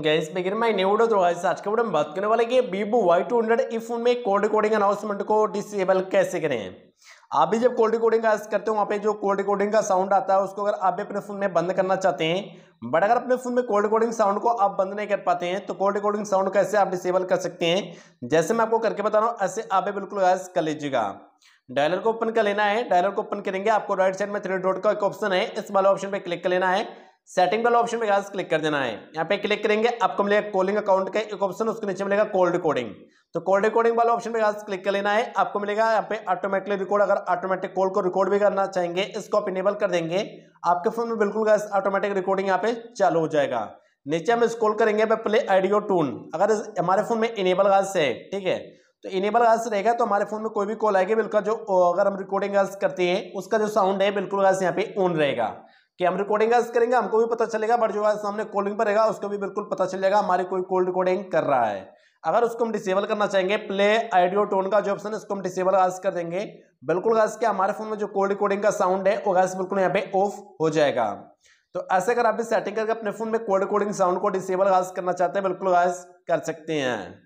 gas begin my new video तो आज आज के वीडियो में बात करने वाले कि Vivo Y two hundred E phone में कोल्ड रिकॉर्डिंग अनाउंसमेंट को डिसेबल कैसे करें आप भी जब कोल्ड रिकॉर्डिंग का करते हो वहाँ पे जो कोल्ड रिकॉर्डिंग का साउंड आता है उसको अगर आप भी अपने फ़ोन में बंद करना चाहते हैं बट अगर अपने फ़ोन में कोल्ड कोडिंग साउंड को आप बंद नहीं कर पाते हैं तो कोल्ड रिकॉर्डिंग साउंड कैसे आप डिसेबल कर सकते हैं जैसे मैं आपको करके बता रहा हूँ ऐसे आप भी बिल्कुल गैस कर लीजिएगा डायलर को ओपन कर लेना है डायलर को ओपन करेंगे आपको राइट साइड में थ्री डॉट का एक ऑप्शन है इस वाले ऑप्शन पर क्लिक कर लेना है सेटिंग वाला ऑप्शन में क्लिक कर देना है यहाँ पे क्लिक करेंगे आपको मिलेगा कॉलिंग अकाउंट का एक ऑप्शन उसके नीचे मिलेगा कॉल रिकॉर्डिंग तो कॉल रिकॉर्डिंग वाला ऑप्शन पे क्लिक कर लेना है आपको मिलेगा यहाँ पे ऑटोमेटिकली रिकॉर्ड अगर ऑटोमेटिक कॉल को रिकॉर्ड भी करना चाहेंगे इसको आप इनेबल कर देंगे आपके फोन में बिल्कुल ऑटोमेटिक रिकॉर्डिंग यहाँ पे चालू हो जाएगा नीचे हम स्क्रॉल करेंगे पे प्ले ऑडियो टून अगर हमारे फोन में इनेबल गाज है ठीक है तो इनेबल गाज रहेगा तो हमारे फोन में कोई भी कॉल आएगी बिल्कुल जो अगर हम रिकॉर्डिंग गाज करते हैं उसका जो साउंड है बिल्कुल गाइस यहाँ पे ऑन रहेगा कि हम रिकॉर्डिंग करेंगे हमको भी पता चलेगा बट जो सामने कॉलिंग पर रहेगा उसको भी बिल्कुल पता चल जाएगा हमारी कोई कोल्ड रिकॉर्डिंग कर रहा है अगर उसको हम डिसेबल करना चाहेंगे प्ले आइडियो टोन का जो ऑप्शन है उसको हम डिसेबल गैस कर देंगे बिल्कुल गैस के हमारे फोन में जो कोल्ड रिकॉर्डिंग का साउंड है वो गैस बिल्कुल यहाँ पे ऑफ हो जाएगा तो ऐसे अगर आप भी सेटिंग करके अपने फोन में कोल्ड रिकॉर्डिंग साउंड को डिसेबल गैस करना चाहते हैं बिल्कुल गैस कर सकते हैं